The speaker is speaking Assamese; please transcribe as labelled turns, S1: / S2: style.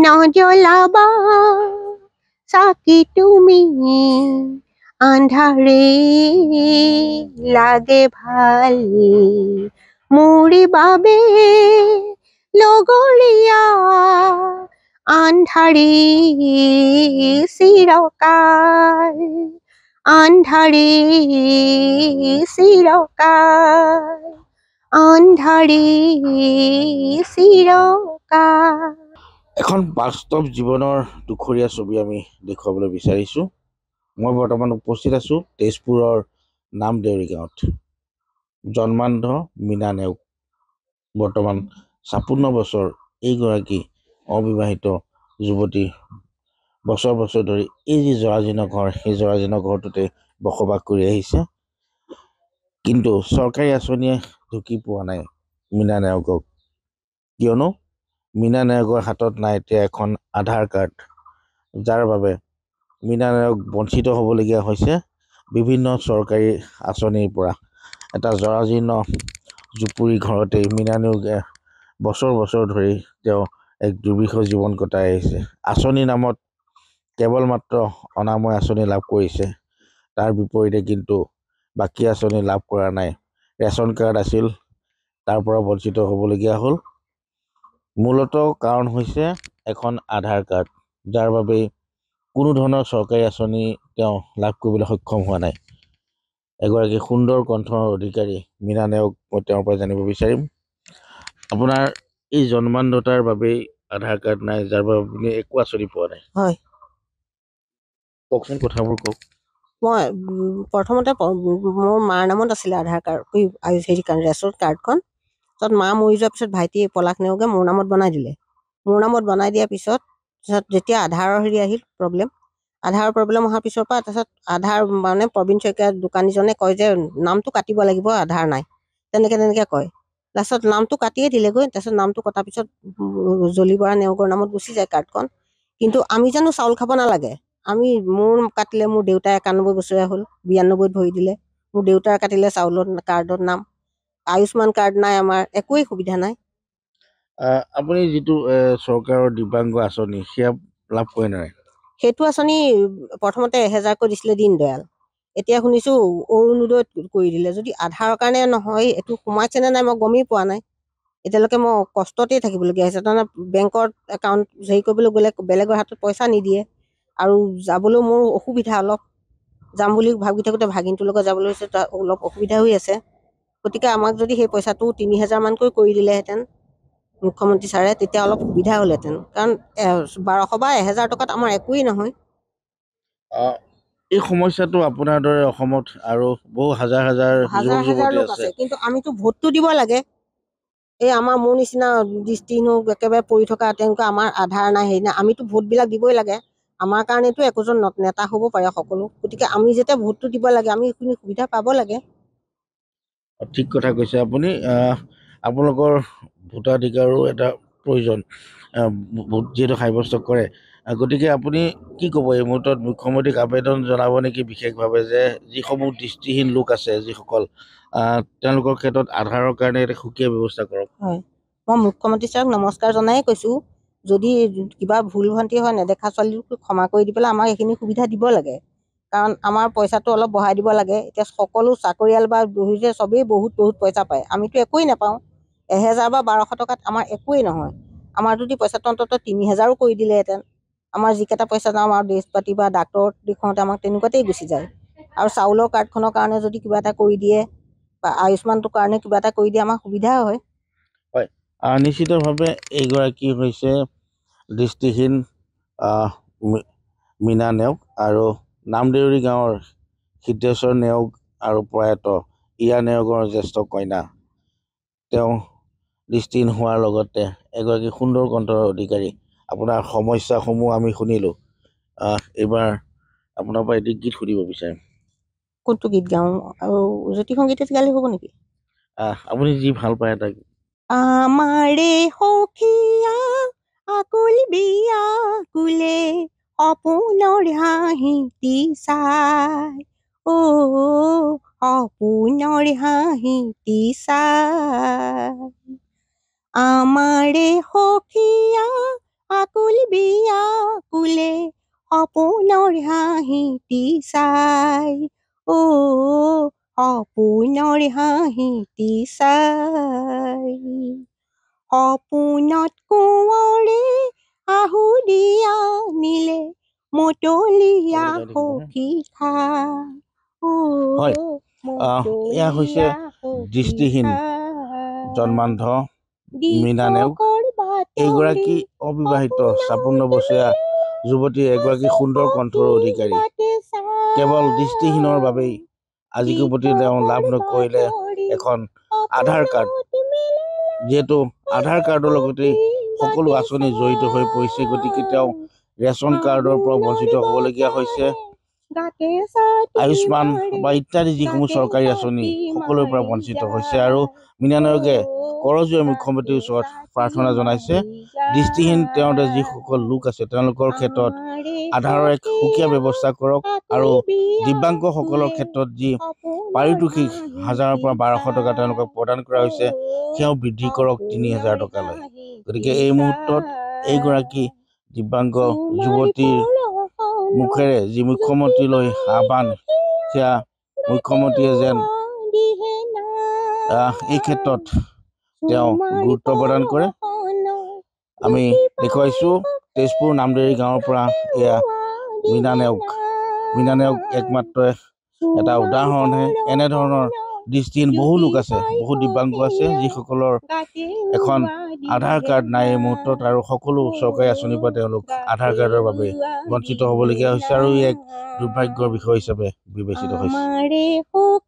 S1: নজ্বলাবা চাকি তুমি আন্ধাৰে লাগে ভাল মোৰ বাবে লগৰীয়া আন্ধাৰী চিৰকাল আন্ধাৰি চিৰকাল আন্ধাৰী চিৰকাল
S2: এখন বাস্তৱ জীৱনৰ দুখৰীয়া ছবি আমি দেখুৱাবলৈ বিচাৰিছোঁ মই বৰ্তমান উপস্থিত আছোঁ তেজপুৰৰ নামদেউৰী গাঁৱত জন্মান্ধ মীনা নেওগ বৰ্তমান ছাপন্ন বছৰ এইগৰাকী অবিবাহিত যুৱতী বছৰ বছৰ ধৰি এই যি জৰাজীৰ্ণ ঘৰ সেই জৰাজীৰ্ণ ঘৰটোতে বসবাস কৰি আহিছে কিন্তু চৰকাৰী আঁচনিয়ে ঢুকি পোৱা নাই মীনা নেওগক কিয়নো মীনা নায়কৰ হাতত নাই এতিয়া এখন আধাৰ কাৰ্ড যাৰ বাবে মীনা নায়ক বঞ্চিত হ'বলগীয়া হৈছে বিভিন্ন চৰকাৰী আঁচনিৰ পৰা এটা জৰাজীৰ্ণ জুপুৰি ঘৰতেই মীনা নায়কে বছৰ বছৰ ধৰি তেওঁ এক দুৰ্বিষ জীৱন কটাই আহিছে আঁচনিৰ নামত কেৱল মাত্ৰ অনাময় আঁচনি লাভ কৰিছে তাৰ বিপৰীতে কিন্তু বাকী আঁচনি লাভ কৰা নাই ৰেচন কাৰ্ড আছিল তাৰ পৰা বঞ্চিত হ'বলগীয়া হ'ল মূলত কাৰণ হৈছে এখন আধাৰ কাৰ্ড যাৰ বাবে কোনো ধৰণৰ চৰকাৰী আঁচনি তেওঁ লাভ কৰিবলৈ সক্ষম হোৱা নাই এগৰাকী সুন্দৰ কণ্ঠৰ অধিকাৰী মীনা নেওগ মই তেওঁৰ পৰা জানিব বিচাৰিম আপোনাৰ এই জন্মান্ধতাৰ বাবেই আধাৰ কাৰ্ড নাই যাৰ বাবে আপুনি একো আঁচনি পোৱা নাই কওকচোন কথাবোৰ কওক
S3: মই প্ৰথমতে মোৰ মাৰ নামত আছিলে আধাৰ কাৰ্ড হেৰি কাৰণ ৰেচন কাৰ্ডখন তাৰপিছত মা মৰি যোৱাৰ পিছত ভাইটি পলাশ নেওগে মোৰ নামত বনাই দিলে মোৰ নামত বনাই দিয়াৰ পিছত তাৰপিছত যেতিয়া আধাৰৰ হেৰি আহিল প্ৰব্লেম আধাৰৰ প্ৰব্লেম অহাৰ পিছৰ পৰা তাৰপিছত আধাৰ মানে প্ৰবীণ শইকীয়া দোকানীজনে কয় যে নামটো কাটিব লাগিব আধাৰ নাই তেনেকৈ তেনেকৈ কয় লাষ্টত নামটো কাটিয়ে দিলেগৈ তাৰপিছত নামটো কটাৰ পিছত বৰা নেওগৰ নামত গুচি যায় কাৰ্ডখন কিন্তু আমি জানো চাউল খাব নালাগে আমি মোৰ কাটিলে মোৰ দেউতাই একানব্বৈ বছৰীয়া হ'ল বিৰান্নব্বৈত ভৰি দিলে মোৰ দেউতাৰ কাটিলে চাউলত কাৰ্ডত নাম আয়ুষ্মান কাৰ্ড নাই আমাৰ একোৱেই সুবিধা নাই
S2: আপুনি যিটো চৰকাৰৰ দিব্যাংগ আঁচনি সেয়া লাভ কৰি নাই
S3: সেইটো আঁচনি প্ৰথমতে এহেজাৰকৈ দিছিলে দীনদয়াল এতিয়া শুনিছোঁ অৰুণোদয় কৰি দিলে যদি আধাৰৰ কাৰণে নহয় এইটো সোমাইছেনে নাই মই গমেই পোৱা নাই এতিয়ালৈকে মই কষ্টতেই থাকিবলগীয়া হৈছে তাৰমানে বেংকত একাউণ্ট হেৰি কৰিবলৈ গ'লে বেলেগৰ হাতত পইচা নিদিয়ে আৰু যাবলৈও মোৰ অসুবিধা অলপ যাম বুলি ভাবি থাকোঁতে ভাগিনটোৰ লগত যাবলৈ হৈছে অলপ অসুবিধা হৈ আছে গতিকে আমাক যদি সেই পইচাটো তিনি হাজাৰমানকৈ কৰি দিলেহেঁতেন মুখ্যমন্ত্ৰী ছাৰে তেতিয়া অলপ সুবিধা হ'লহেঁতেন কাৰণ বাৰশ বা এহেজাৰ টকাত আমাৰ একোৱেই নহয়
S2: এই সমস্যাটো আপোনাৰ দৰে অসমত আৰু বহু হাজাৰ হাজাৰ লোক আছে
S3: কিন্তু আমিতো ভোটটো দিব লাগে এই আমাৰ মোৰ নিচিনা দৃষ্টিহীনো একেবাৰে পৰি থকা তেওঁলোকে আমাৰ আধাৰ নাই হেৰি নাই আমিতো ভোটবিলাক দিবই লাগে আমাৰ কাৰণেতো একোজন নেতা হ'ব পাৰে সকলো গতিকে আমি যেতিয়া ভোটটো দিব লাগে আমি সেইখিনি সুবিধা পাব লাগে
S2: ঠিক কথা কৈছে আপুনি আপোনালোকৰ ভোটাধিকাৰো এটা প্ৰয়োজন ভোট যিহেতু সাব্যস্ত কৰে গতিকে আপুনি কি ক'ব এই মুহূৰ্তত মুখ্যমন্ত্ৰীক আবেদন জনাব নেকি বিশেষভাৱে যে যিসমূহ দৃষ্টিহীন লোক আছে যিসকল তেওঁলোকৰ ক্ষেত্ৰত আধাৰৰ কাৰণে এটা সুকীয়া ব্যৱস্থা কৰক
S3: মই মুখ্যমন্ত্ৰী ছাৰক নমস্কাৰ জনাই কৈছোঁ যদি কিবা ভুল ভ্ৰান্তি হয় নেদেখা ছোৱালীক ক্ষমা কৰি দি পেলাই আমাক এইখিনি সুবিধা দিব লাগে কাৰণ আমাৰ পইচাটো অলপ বঢ়াই দিব লাগে এতিয়া সকলো চাকৰিয়াল বা বহিছে চবেই বহুত বহুত পইচা পায় আমিতো একোৱেই নাপাওঁ এহেজাৰ বা বাৰশ টকাত আমাৰ একোৱেই নহয় আমাৰ যদি পইচাটো অন্ততঃ তিনি হেজাৰো কৰি দিলেহেঁতেন আমাৰ যিকেইটা পইচা যাওঁ আমাৰ ড্ৰেছ পাতি বা ডাক্তৰ দেখুৱাওঁতে আমাক তেনেকুৱাতেই গুচি যায় আৰু চাউলৰ কাৰ্ডখনৰ কাৰণে যদি কিবা এটা কৰি দিয়ে বা আয়ুষ্মানটোৰ কাৰণে কিবা এটা কৰি দিয়ে আমাৰ সুবিধা হয়
S2: হয় নিশ্চিতভাৱে এইগৰাকী হৈছে দৃষ্টিহীন মীনা নেওগ আৰু নামদেউৰী গাঁৱৰ সিদ্ধেশ্বৰ নেওগ আৰু প্ৰয়াত ইয়া নেওগৰ জ্যেষ্ঠ কইনা তেওঁ দৃষ্টিহীন হোৱাৰ লগতে এগৰাকী সুন্দৰ কণ্ঠৰ অধিকাৰী আপোনাৰ সমস্যাসমূহ আমি শুনিলোঁ এইবাৰ আপোনাৰ পৰা এটি গীত সুধিব বিচাৰিম
S3: কোনটো গীত গাওঁ আৰু জ্যোতি সংগীতত গালি হ'ব নেকি
S2: আপুনি যি ভাল পায় এটা
S1: আমাৰে সখীয়া আকুল বিয়া কুলে অপোনৰ হাঁহিটি চাই অ অপোনৰ হাঁহিটি চাই আমাৰে সখীয়া আকুল বিয়া কুলে অপোনৰ হাঁহিটি চাই অ অপোনৰ হাঁহিটি চাই সপোনত কোঁৱৰে আহু দিয়া নীলে মতলীয়া সখীষা
S2: এয়া হৈছে দৃষ্টিহীন জন্মান্ধ মীনানেও এইগৰাকী অবিবাহিত ছাপন্ন বছৰীয়া যুৱতী এগৰাকী সুন্দৰ কণ্ঠৰ অধিকাৰী কেৱল দৃষ্টিহীনৰ বাবেই আজিকো প্ৰতি তেওঁ লাভ নকৰিলে এখন আধাৰ কাৰ্ড যিহেতু আধাৰ কাৰ্ডৰ লগতেই সকলো আঁচনি জড়িত হৈ পৰিছে গতিকে তেওঁ ৰেচন কাৰ্ডৰ পৰা বঞ্চিত হ'বলগীয়া হৈছে আয়ুষ্মান বা ইত্যাদি যিসমূহ চৰকাৰী আঁচনি সকলোৰে পৰা বঞ্চিত হৈছে আৰু মীনানয়োগে কৰজীয় মুখ্যমন্ত্ৰীৰ ওচৰত প্ৰাৰ্থনা জনাইছে দৃষ্টিহীন তেওঁতে যিসকল লোক আছে তেওঁলোকৰ ক্ষেত্ৰত আধাৰৰ এক সুকীয়া ব্যৱস্থা কৰক আৰু দিব্যাংগসকলৰ ক্ষেত্ৰত যি পাৰিতোষিক হাজাৰৰ পৰা বাৰশ টকা তেওঁলোকক প্ৰদান কৰা হৈছে সেয়াও বৃদ্ধি কৰক তিনি হাজাৰ টকালৈ গতিকে এই মুহূৰ্তত এইগৰাকী দিব্যাংগ যুৱতীৰ মুখেৰে যি মুখ্যমন্ত্ৰীলৈ আহ্বান সেয়া মুখ্যমন্ত্ৰীয়ে যেন এই ক্ষেত্ৰত তেওঁ গুৰুত্ব প্ৰদান কৰে আমি দেখুৱাইছোঁ তেজপুৰ নামদেৰি গাঁৱৰ পৰা এয়া মৃণানেওক মৃণানেওক একমাত্ৰ এটা উদাহৰণহে এনেধৰণৰ দৃষ্টিহীন বহু লোক আছে বহু দিব্যাংগ আছে যিসকলৰ এখন আধাৰ কাৰ্ড নাই এই মুহূৰ্তত আৰু সকলো oh, চৰকাৰী আঁচনিৰ পৰা তেওঁলোক আধাৰ কাৰ্ডৰ বাবে বঞ্চিত হ'বলগীয়া হৈছে আৰু ই এক দুৰ্ভাগ্যৰ বিষয় হিচাপে বিবেচিত
S1: হৈছে